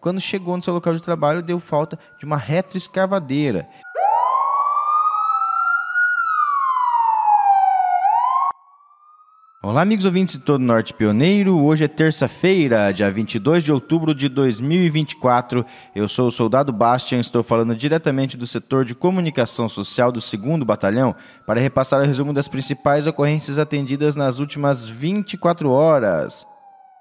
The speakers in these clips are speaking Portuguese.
Quando chegou no seu local de trabalho, deu falta de uma retroescavadeira. Olá, amigos ouvintes de todo o Norte Pioneiro. Hoje é terça-feira, dia 22 de outubro de 2024. Eu sou o Soldado Bastian, estou falando diretamente do setor de comunicação social do 2 Batalhão para repassar o resumo das principais ocorrências atendidas nas últimas 24 horas.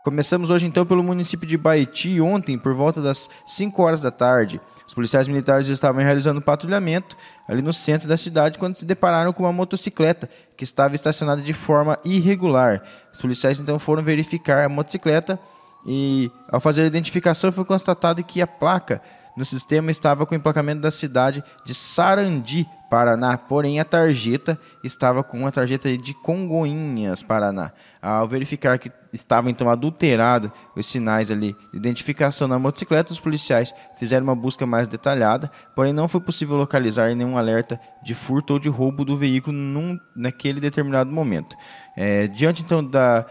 Começamos hoje então pelo município de Baiti, ontem por volta das 5 horas da tarde. Os policiais militares estavam realizando patrulhamento ali no centro da cidade quando se depararam com uma motocicleta que estava estacionada de forma irregular. Os policiais então foram verificar a motocicleta e ao fazer a identificação foi constatado que a placa no sistema estava com o emplacamento da cidade de Sarandi, Paraná, porém a tarjeta estava com a tarjeta de Congonhas, Paraná. Ao verificar que estava então adulterada. Os sinais ali de identificação na motocicleta Os policiais fizeram uma busca mais detalhada, porém não foi possível localizar nenhum alerta de furto ou de roubo do veículo num, naquele determinado momento. É, diante então da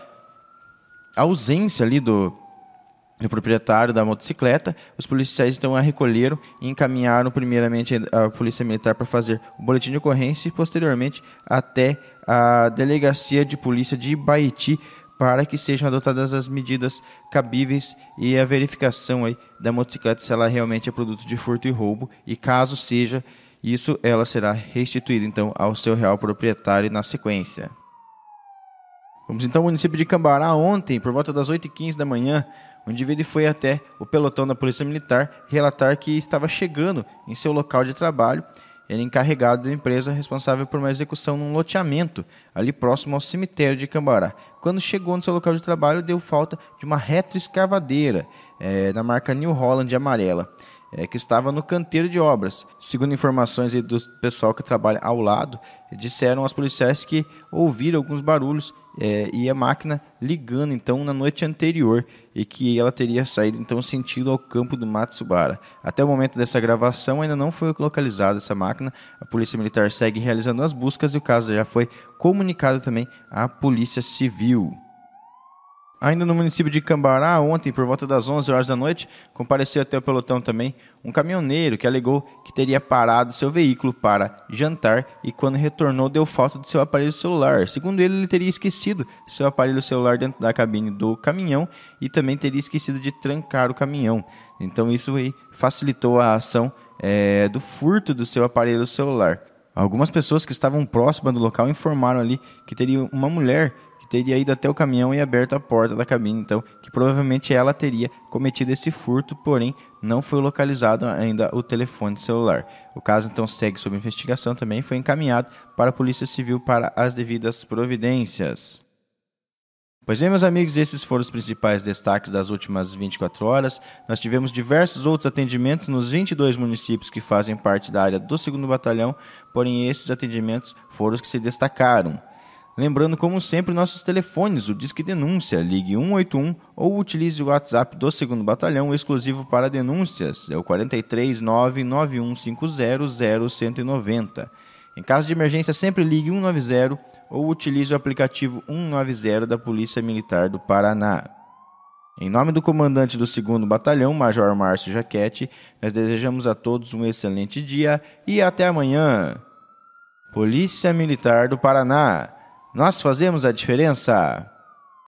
ausência ali do proprietário da motocicleta. Os policiais então a recolheram e encaminharam primeiramente a polícia militar para fazer o boletim de ocorrência e posteriormente até a delegacia de polícia de Baiti para que sejam adotadas as medidas cabíveis e a verificação aí da motocicleta se ela realmente é produto de furto e roubo e caso seja isso ela será restituída então ao seu real proprietário na sequência. Vamos então ao município de Cambará ontem, por volta das 8h15 da manhã, o indivíduo foi até o pelotão da Polícia Militar relatar que estava chegando em seu local de trabalho era é encarregado da empresa responsável por uma execução num loteamento, ali próximo ao cemitério de Cambará. Quando chegou no seu local de trabalho, deu falta de uma retroescavadeira é, da marca New Holland amarela é, que estava no canteiro de obras. Segundo informações do pessoal que trabalha ao lado, disseram aos policiais que ouviram alguns barulhos é, e a máquina ligando então na noite anterior e que ela teria saído então sentido ao campo do Matsubara. Até o momento dessa gravação ainda não foi localizada essa máquina. A Polícia Militar segue realizando as buscas e o caso já foi comunicado também à Polícia Civil. Ainda no município de Cambará, ontem, por volta das 11 horas da noite, compareceu até o pelotão também um caminhoneiro que alegou que teria parado seu veículo para jantar e, quando retornou, deu falta do seu aparelho celular. Segundo ele, ele teria esquecido seu aparelho celular dentro da cabine do caminhão e também teria esquecido de trancar o caminhão. Então, isso facilitou a ação é, do furto do seu aparelho celular. Algumas pessoas que estavam próximas do local informaram ali que teria uma mulher que teria ido até o caminhão e aberto a porta da cabine, então, que provavelmente ela teria cometido esse furto, porém não foi localizado ainda o telefone celular. O caso então segue sob investigação também foi encaminhado para a Polícia Civil para as devidas providências. Pois bem, meus amigos, esses foram os principais destaques das últimas 24 horas. Nós tivemos diversos outros atendimentos nos 22 municípios que fazem parte da área do 2 Batalhão, porém esses atendimentos foram os que se destacaram. Lembrando, como sempre, nossos telefones, o Disque Denúncia, ligue 181 ou utilize o WhatsApp do 2 Batalhão exclusivo para denúncias, é o 43991500190. Em caso de emergência, sempre ligue 190 ou utilize o aplicativo 190 da Polícia Militar do Paraná. Em nome do comandante do 2 Batalhão, Major Márcio Jaquete, nós desejamos a todos um excelente dia e até amanhã. Polícia Militar do Paraná nós fazemos a diferença.